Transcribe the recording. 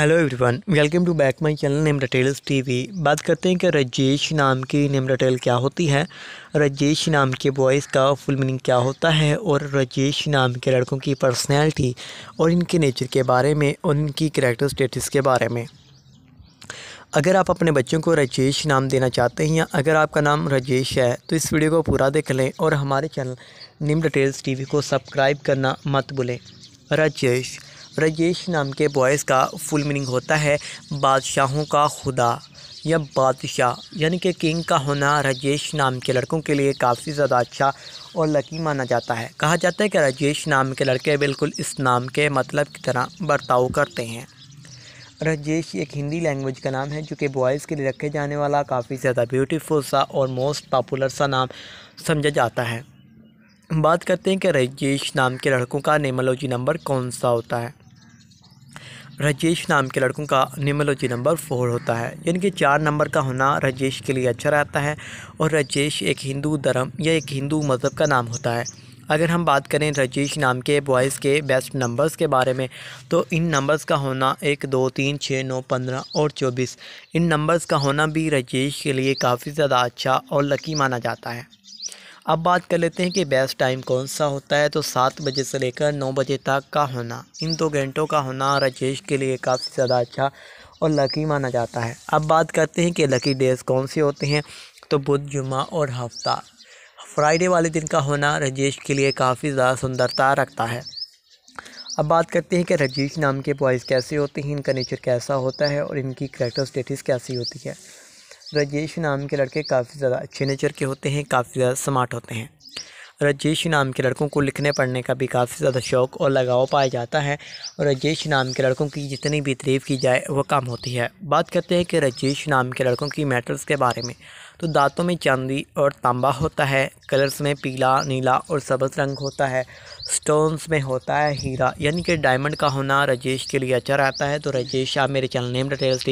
hello everyone welcome to back my channel name details TV बात करते हैं कि रजेश नाम की नेम डिटेल क्या होती है रजेश नाम के बॉयज़ का फुल मीनिंग क्या होता है और रजेश नाम के लड़कों की पर्सनैलिटी और इनके नेचर के बारे में और इनकी करेक्टर स्टेटस के बारे में अगर आप अपने बच्चों को रजेश नाम देना चाहते हैं या अगर आपका नाम रजेश है तो इस वीडियो को पूरा देख लें और हमारे चैनल निम डिटेल्स टीवी को सब्सक्राइब करना मत भूलें रजेश रजेश नाम के बॉयज़ का फुल मीनिंग होता है बादशाहों का खुदा या बादशाह यानी कि किंग का होना राजेश नाम के लड़कों के लिए काफ़ी ज़्यादा अच्छा और लकी माना जाता है कहा जाता है कि राजेश नाम के लड़के बिल्कुल इस नाम के मतलब की तरह बर्ताव करते हैं राजेश एक हिंदी लैंग्वेज का नाम है जो कि बॉयज़ के लिए रखे जाने वाला काफ़ी ज़्यादा ब्यूटीफुल सा और मोस्ट पॉपुलर सा नाम समझा जाता है बात करते हैं कि राजेश नाम के लड़कों का नेमोलॉजी नंबर कौन सा होता है राजेश नाम के लड़कों का निमोलॉजी नंबर फोर होता है यानी कि चार नंबर का होना राजेश के लिए अच्छा रहता है और राजेश एक हिंदू धर्म या एक हिंदू मज़हब का नाम होता है अगर हम बात करें रजेश नाम के बॉयज़ के बेस्ट नंबर्स के बारे में तो इन नंबर्स का होना एक दो तीन छः नौ पंद्रह और चौबीस इन नंबर्स का होना भी रजीश के लिए काफ़ी ज़्यादा अच्छा और लकी माना जाता है अब बात कर लेते हैं कि बेस्ट टाइम कौन सा होता है तो सात बजे से लेकर नौ बजे तक का होना इन दो घंटों का होना राजेश के लिए काफ़ी ज़्यादा अच्छा और लकी माना जाता है अब बात करते हैं कि लकी डेज कौन से होते हैं तो बुध जुमा और हफ्ता फ्राइडे वाले दिन का होना राजेश के लिए काफ़ी ज़्यादा सुंदरता रखता है अब बात करते हैं कि रजेश नाम के बॉयज़ कैसे होते हैं इनका नेचर कैसा होता है और इनकी करेक्टर स्टेटस कैसी होती है राजेश नाम के लड़के काफ़ी ज़्यादा अच्छे नेचर के होते हैं काफ़ी ज़्यादा स्मार्ट होते हैं राजेश नाम के लड़कों को लिखने पढ़ने का भी काफ़ी ज़्यादा शौक़ और लगाव पाया जाता है और राजेश नाम के लड़कों की जितनी भी तरीफ की जाए वह कम होती है बात करते हैं कि राजेश नाम के लड़कों की मेटल्स के बारे में तो दांतों में चांदी और तांबा होता है कलर्स में पीला नीला और सब्ज़ रंग होता है स्टोन्स में होता है हीरा यानी कि डायमंड का होना राजेश के लिए अच्छा रहता है तो राजेश आप मेरे चैनल नेम डिटेल्स